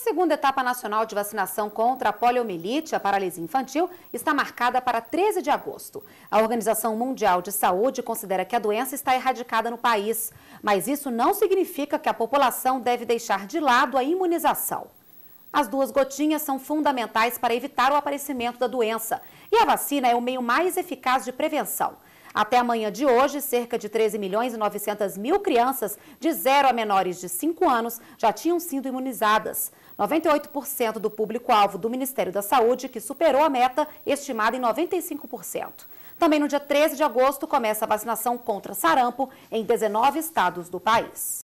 segunda etapa nacional de vacinação contra a poliomielite, a paralisia infantil, está marcada para 13 de agosto. A Organização Mundial de Saúde considera que a doença está erradicada no país, mas isso não significa que a população deve deixar de lado a imunização. As duas gotinhas são fundamentais para evitar o aparecimento da doença, e a vacina é o meio mais eficaz de prevenção. Até amanhã de hoje, cerca de 13 milhões e 900 mil crianças de zero a menores de 5 anos já tinham sido imunizadas. 98% do público-alvo do Ministério da Saúde, que superou a meta, estimada em 95%. Também no dia 13 de agosto começa a vacinação contra sarampo em 19 estados do país.